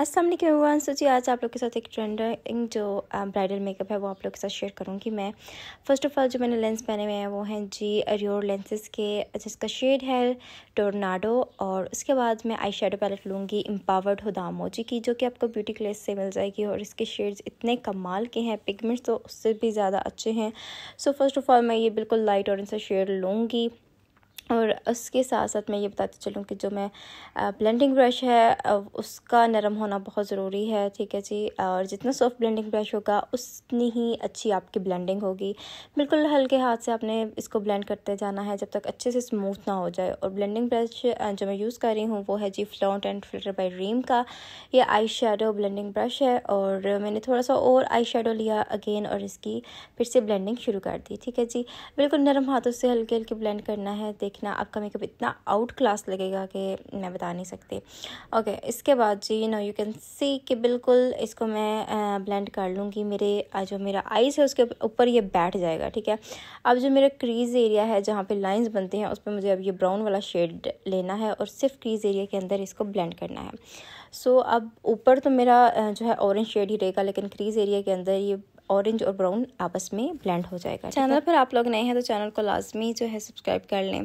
अस्सलाम वालेकुम एवरीवन जी आज आप लोग के साथ एक ट्रेंडिंग जो ब्राइडल मेकअप है वो आप लोग के साथ शेयर करूँगी मैं फ़र्स्ट ऑफ़ ऑल जो मैंने लेंस पहने हुए हैं वो हैं जी अरियोर लेंसेज के जिसका शेड है टोर्नाडो और उसके बाद मैं आई शेडो पैलेट लूँगी एम्पावर्ड हुदामो जी की जो कि आपको ब्यूटी क्लेस से मिल जाएगी और इसके शेड्स इतने कमाल के हैं पिगमेंट्स तो उससे भी ज़्यादा अच्छे हैं सो फर्स्ट ऑफ़ ऑल मैं ये बिल्कुल लाइट और इनसे शेड लूँगी और उसके साथ साथ मैं ये बताती चलूँ कि जो मैं ब्लेंडिंग ब्रश है उसका नरम होना बहुत ज़रूरी है ठीक है जी और जितना सॉफ्ट ब्लेंडिंग ब्रश होगा उतनी ही अच्छी आपकी ब्लेंडिंग होगी बिल्कुल हल्के हाथ से आपने इसको ब्लेंड करते जाना है जब तक अच्छे से स्मूथ ना हो जाए और ब्लेंडिंग ब्रश जो मैं यूज़ कर रही हूँ वो है जी flaunt and filter by Reem का ये आई शेडो ब्लेंडिंग ब्रश है और मैंने थोड़ा सा और आई शेडो लिया अगेन और इसकी फिर से ब्लेंडिंग शुरू कर दी ठीक है जी बिल्कुल नरम हाथों से हल्के हल्के ब्लेंड करना है देख देखना आपका मेकअप इतना आउट क्लास लगेगा कि मैं बता नहीं सकती ओके okay, इसके बाद जी नो यू कैन सी कि बिल्कुल इसको मैं ब्लेंड कर लूँगी मेरे जो मेरा आईज है उसके ऊपर ये बैठ जाएगा ठीक है अब जो मेरा क्रीज़ एरिया है जहाँ पर लाइन्स बनती हैं उस पर मुझे अब ये ब्राउन वाला शेड लेना है और सिर्फ क्रीज़ एरिया के अंदर इसको ब्लेंड करना है सो so, अब ऊपर तो मेरा जो है ऑरेंज शेड ही रहेगा लेकिन क्रीज़ एरिया के अंदर ये ऑरेंज और ब्राउन आपस में ब्लेंड हो जाएगा चैनल पर आप लोग नए हैं तो चैनल को लाजमी जो है सब्सक्राइब कर लें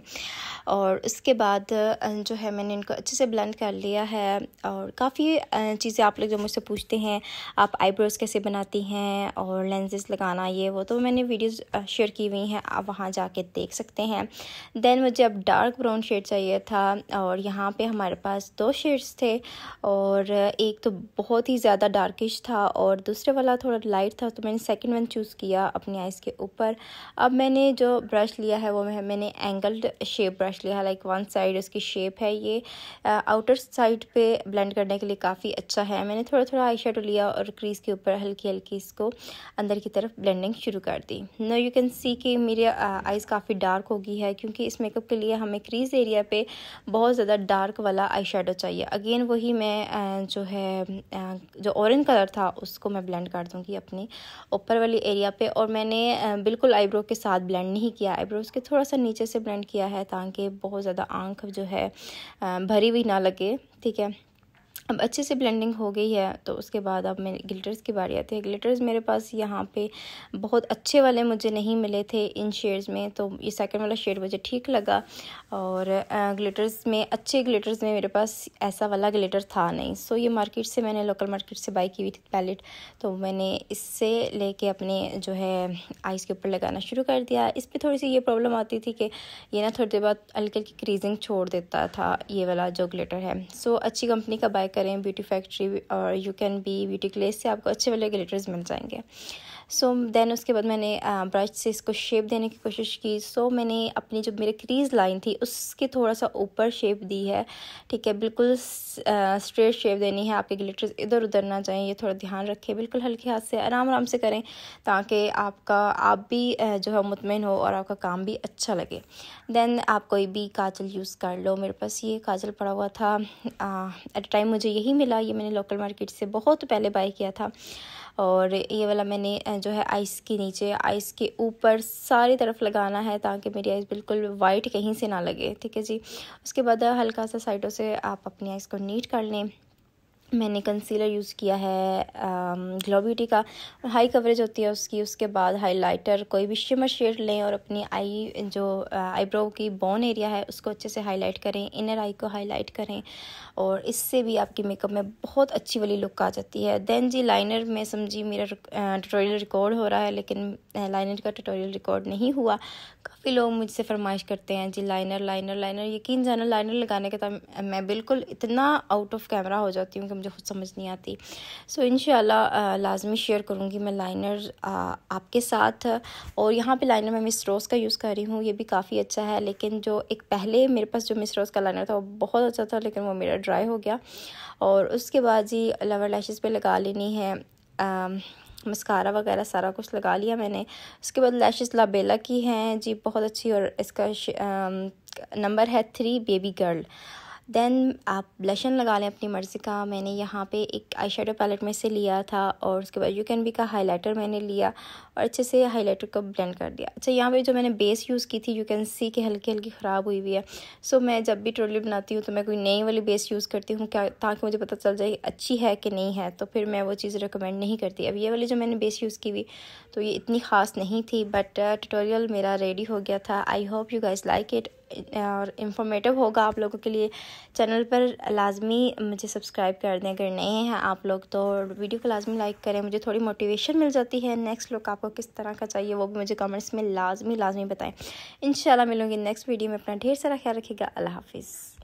और उसके बाद जो है मैंने इनको अच्छे से ब्लेंड कर लिया है और काफ़ी चीज़ें आप लोग जो मुझसे पूछते हैं आप आईब्रोज़ कैसे बनाती हैं और लेंजेस लगाना ये वो तो मैंने वीडियोस शेयर की हुई हैं आप वहाँ जाके देख सकते हैं देन मुझे अब डार्क ब्राउन शेड चाहिए था और यहाँ पे हमारे पास दो शेड्स थे और एक तो बहुत ही ज़्यादा डार्किश था और दूसरे वाला थोड़ा लाइट था तो मैंने मैंने सेकंड वन चूज़ किया अपनी आइज़ के ऊपर अब मैंने जो ब्रश लिया है वो मैंने एंगल्ड शेप ब्रश लिया है लाइक वन साइड उसकी शेप है ये आउटर साइड पे ब्लेंड करने के लिए काफ़ी अच्छा है मैंने थोड़ा थोड़ा आई शेडो लिया और क्रीज़ के ऊपर हल्की हल्की इसको अंदर की तरफ ब्लेंडिंग शुरू कर दी नो यू कैन सी कि मेरी आइज़ काफ़ी डार्क होगी है क्योंकि इस मेकअप के लिए हमें क्रीज़ एरिया पर बहुत ज़्यादा डार्क वाला आई शेडो चाहिए अगेन वही मैं जो है जो ऑरेंज कलर था उसको मैं ब्लेंड कर दूँगी अपनी ऊपर वाली एरिया पे और मैंने बिल्कुल आईब्रो के साथ ब्लेंड नहीं किया आईब्रोज़ के थोड़ा सा नीचे से ब्लेंड किया है ताकि बहुत ज़्यादा आंख जो है भरी हुई ना लगे ठीक है अब अच्छे से ब्लेंडिंग हो गई है तो उसके बाद अब मेरे ग्लिटर्स की बारी आती है ग्लिटर्स मेरे पास यहाँ पे बहुत अच्छे वाले मुझे नहीं मिले थे इन शेड्स में तो ये सेकंड वाला शेड मुझे ठीक लगा और ग्लिटर्स में अच्छे ग्लिटर्स में मेरे पास ऐसा वाला ग्लिटर था नहीं सो ये मार्केट से मैंने लोकल मार्केट से बाई की हुई थी पैलेट तो मैंने इससे ले अपने जो है आइस के ऊपर लगाना शुरू कर दिया इस पर थोड़ी सी ये प्रॉब्लम आती थी कि ये ना थोड़ी देर बाद हल्की हल्की क्रीजिंग छोड़ देता था ये वाला जो ग्लिटर है सो अच्छी कंपनी का बाई ट्राई करें ब्यूटी फैक्ट्री और you can be beauty class से आपको अच्छे वाले ग्लिटर्स मिल जाएंगे सो so, देन उसके बाद मैंने ब्रश से इसको शेप देने की कोशिश की सो so, मैंने अपनी जो मेरे क्रीज लाइन थी उसके थोड़ा सा ऊपर शेप दी है ठीक है बिल्कुल स्ट्रेट शेप देनी है आपके ग्लिटर्स इधर उधर ना जाएं ये थोड़ा ध्यान रखें बिल्कुल हल्के हाथ से आराम आराम से करें ताकि आपका आप भी जो है मुतमिन हो और आपका काम भी अच्छा लगे देन आप कोई भी काजल यूज़ कर लो मेरे पास ये काजल पड़ा हुआ था एट टाइम मुझे यही मिला ये मैंने लोकल मार्केट से बहुत पहले बाई किया था और ये वाला मैंने जो है आइस के नीचे आइस के ऊपर सारी तरफ लगाना है ताकि मेरी आइस बिल्कुल वाइट कहीं से ना लगे ठीक है जी उसके बाद हल्का सा साइडों से आप अपनी आइस को नीट कर लें मैंने कंसीलर यूज़ किया है ग्लो um, ब्यूटी का हाई कवरेज होती है उसकी उसके बाद हाइलाइटर कोई भी शिमर शेड लें और अपनी आई जो आईब्रो uh, की बोन एरिया है उसको अच्छे से हाईलाइट करें इनर आई को हाईलाइट करें और इससे भी आपकी मेकअप में बहुत अच्छी वाली लुक आ जाती है देन जी लाइनर में समझी मेरा ट्यूटोरियल uh, रिकॉर्ड हो रहा है लेकिन लाइनर uh, का ट्यूटोरियल रिकॉर्ड नहीं हुआ काफ़ी लोग मुझसे फरमाइश करते हैं जी लाइनर लाइनर लाइनर यकीन जाना लाइनर लगाने के तब तो मैं बिल्कुल इतना आउट ऑफ कैमरा हो जाती हूँ क्योंकि मुझे खुद समझ नहीं आती सो इन लाजमी शेयर करूँगी मैं लाइनर आपके साथ और यहाँ पे लाइनर मैं मिस रोज़ का यूज़ कर रही हूँ ये भी काफ़ी अच्छा है लेकिन जो एक पहले मेरे पास जो मिस रोज़ का लाइनर था वो बहुत अच्छा था लेकिन वो मेरा ड्राई हो गया और उसके बाद जी लवर लैशेज़ पर लगा लेनी है मस्कारा वगैरह सारा कुछ लगा लिया मैंने उसके बाद लैशेस लाबेला की हैं जी बहुत अच्छी और इसका नंबर है थ्री बेबी गर्ल देन आप ब्लशन लगा लें अपनी मर्ज़ी का मैंने यहाँ पे एक आई शेडो पैलेट में से लिया था और उसके बाद यू कैन बी का हाईलाइटर मैंने लिया और अच्छे से लाइटर को ब्लेंड कर दिया अच्छा यहाँ पे जो मैंने बेस यूज़ की थी यू कैन सी कि हल्की हल्की ख़राब हुई हुई है सो मैं जब भी ट्रोली बनाती हूँ तो मैं कोई नई वाली बेस यूज़ करती हूँ क्या ताकि मुझे पता चल जाए अच्छी है कि नहीं है तो फिर मैं वो चीज़ रिकमेंड नहीं करती अब ये वाली जो मैंने बेस यूज़ की हुई तो ये इतनी ख़ास नहीं थी बट ट्यूटोरियल uh, मेरा रेडी हो गया था I hope you guys like it और इन्फॉर्मेटिव होगा आप लोगों के लिए चैनल पर लाजमी मुझे सब्सक्राइब कर दें अगर नहीं हैं आप लोग तो वीडियो को लाजमी लाइक करें मुझे थोड़ी मोटिवेशन मिल जाती है नेक्स्ट लुक आपको किस तरह का चाहिए वो भी मुझे कमेंट्स में लाजमी लाजमी बताएं इन मिलूंगी नेक्स्ट वीडियो में अपना ढेर सारा ख्याल रखिएगा अल्लाह हाफिज़